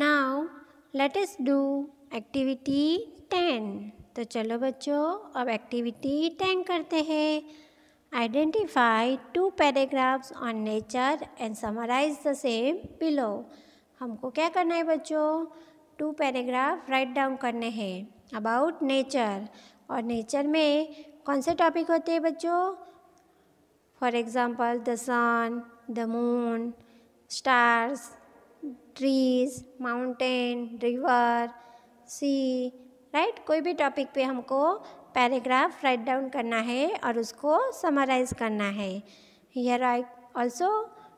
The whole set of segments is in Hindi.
Now let's do activity ten तो चलो बच्चों अब एक्टिविटी टेन करते हैं identify two paragraphs on nature and summarise the same below हमको क्या करना है बच्चों टू पैराग्राफ राइट डाउन करने हैं अबाउट नेचर और नेचर में कौन से टॉपिक होते हैं बच्चों for example the sun the moon stars trees mountain river sea right कोई भी टॉपिक पे हमको पैराग्राफ राइट डाउन करना है और उसको समराइज करना है here I also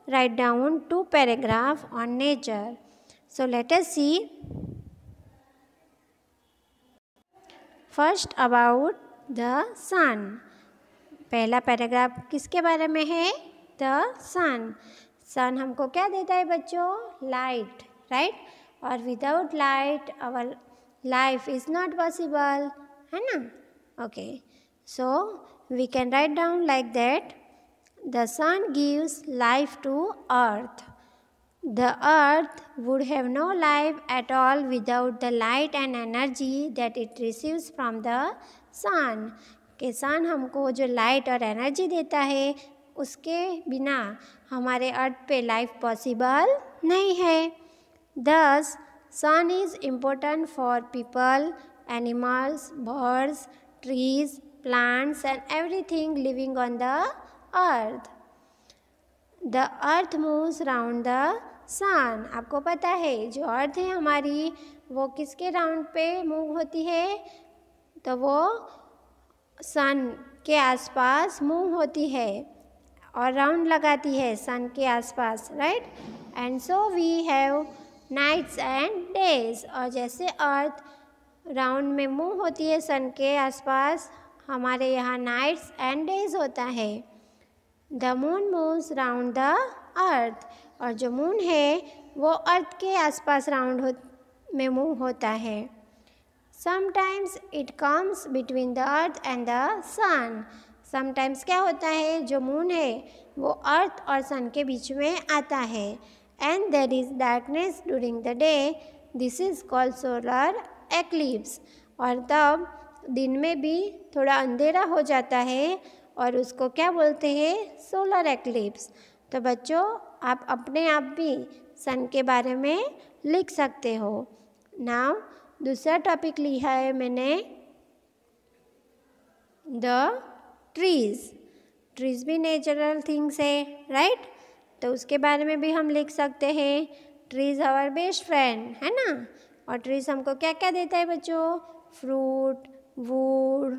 write down two paragraph on nature so let us see first about the sun पहला पैराग्राफ किसके बारे में है द सन सन हमको क्या देता है बच्चों लाइट राइट और without light our life is not possible है ना okay so we can write down like that the sun gives life to earth the earth would have no life at all without the light and energy that it receives from the sun के सन हमको जो लाइट और एनर्जी देता है उसके बिना हमारे अर्थ पे लाइफ पॉसिबल नहीं है thus sun is important for people animals birds plants and everything living on the earth the earth moves round the sun आपको पता है जो अर्थ है हमारी वो किसके राउंड पे मूव होती है तो वो सन के आसपास मूव होती है और राउंड लगाती है सन के आसपास right and so we have nights and days और जैसे अर्थ राउंड में मूव होती है सन के आसपास हमारे यहाँ नाइट्स एंड डेज होता है the moon moves round the earth और जो मून है वो अर्थ के आसपास राउंड हो में मूव होता है sometimes it comes between the earth and the sun sometimes क्या होता है जो मून है वो अर्थ और सन के बीच में आता है and there is darkness during the day this is called solar eclipse और तब दिन में भी थोड़ा अंधेरा हो जाता है और उसको क्या बोलते हैं सोलर एक्लिप्स तो बच्चों आप अपने आप भी सन के बारे में लिख सकते हो नाउ दूसरा टॉपिक लिया है मैंने द ट्रीज़ ट्रीज़ भी नेचुरल थिंग्स है राइट तो उसके बारे में भी हम लिख सकते हैं ट्रीज़ आवर बेस्ट फ्रेंड है ना और ट्रीज़ हमको क्या क्या देता है बच्चों fruit wood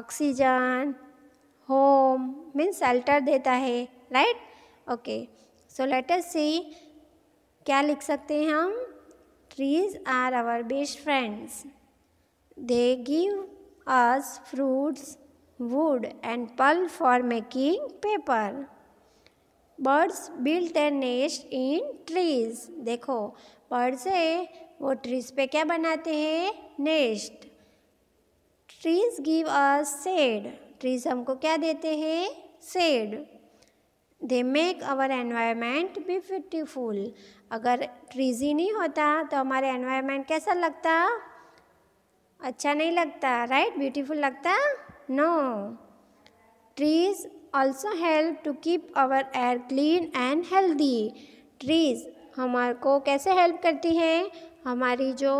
oxygen home means shelter देता है right okay so let us see क्या लिख सकते हैं हम trees are our best friends they give us fruits wood and pulp for making paper. Birds built a nest in trees देखो बर्ड्स है वो ट्रीज पे क्या बनाते हैं nest trees give a shade trees हमको क्या देते हैं shade they make our environment भी ब्यूटीफुल अगर ट्रीज ही नहीं होता तो हमारा एनवायरमेंट कैसा लगता अच्छा नहीं लगता राइट right? ब्यूटीफुल लगता No. Trees also help to keep our air clean and healthy. Trees हमारे को कैसे हेल्प करती हैं हमारी जो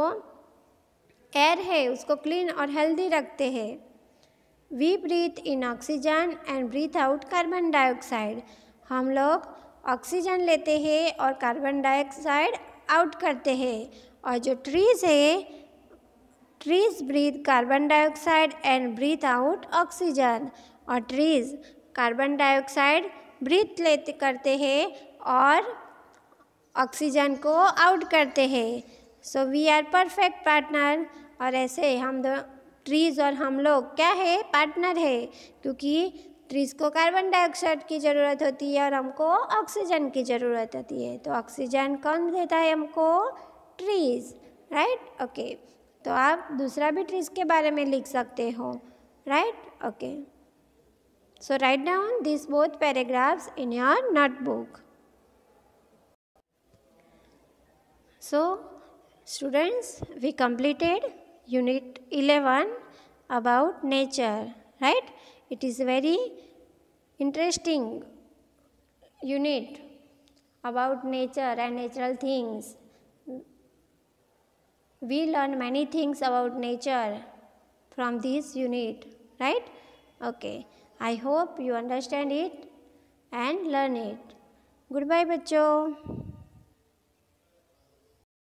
एयर है उसको क्लीन और हेल्दी रखते हैं we breathe in oxygen and breathe out carbon dioxide हम लोग ऑक्सीजन लेते हैं और कार्बन डाइऑक्साइड आउट करते हैं और जो ट्रीज़ है trees breathe carbon dioxide and breathe out oxygen और ट्रीज़ कार्बन डाइऑक्साइड ब्रीथ लेते करते हैं और ऑक्सीजन को आउट करते हैं so we are perfect partner और ऐसे हम दो ट्रीज़ और हम लोग क्या है पार्टनर है क्योंकि ट्रीज़ को कार्बन डाइऑक्साइड की ज़रूरत होती है और हमको ऑक्सीजन की ज़रूरत होती है तो ऑक्सीजन कौन देता है हमको ट्रीज़ राइट ओके तो आप दूसरा भी ट्रीज के बारे में लिख सकते हो right okay so write down this both paragraphs in your notebook so students we completed unit eleven about nature right it is very interesting unit about nature and natural things we learn many things about nature from this unit right okay i hope you understand it and learn it goodbye bachcho